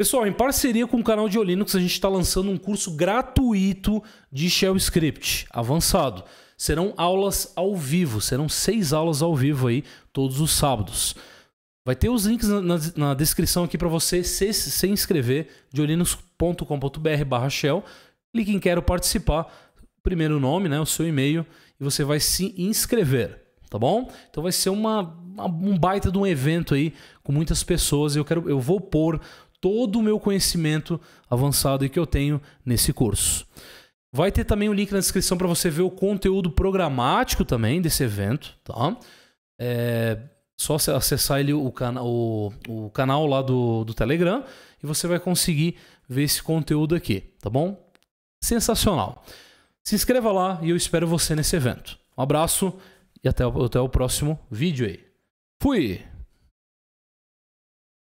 Pessoal, em parceria com o canal de Linux, a gente está lançando um curso gratuito de Shell Script avançado. Serão aulas ao vivo, serão seis aulas ao vivo aí todos os sábados. Vai ter os links na, na, na descrição aqui para você se, se inscrever, diolinux.com.br Shell. Clique em quero participar, primeiro nome, né, o seu e-mail, e você vai se inscrever, tá bom? Então vai ser uma, uma, um baita de um evento aí com muitas pessoas. Eu, quero, eu vou pôr todo o meu conhecimento avançado que eu tenho nesse curso. Vai ter também o um link na descrição para você ver o conteúdo programático também desse evento, tá? É só acessar ele, o, cana o, o canal lá do, do Telegram e você vai conseguir ver esse conteúdo aqui, tá bom? Sensacional! Se inscreva lá e eu espero você nesse evento. Um abraço e até, o, até o próximo vídeo aí. Fui!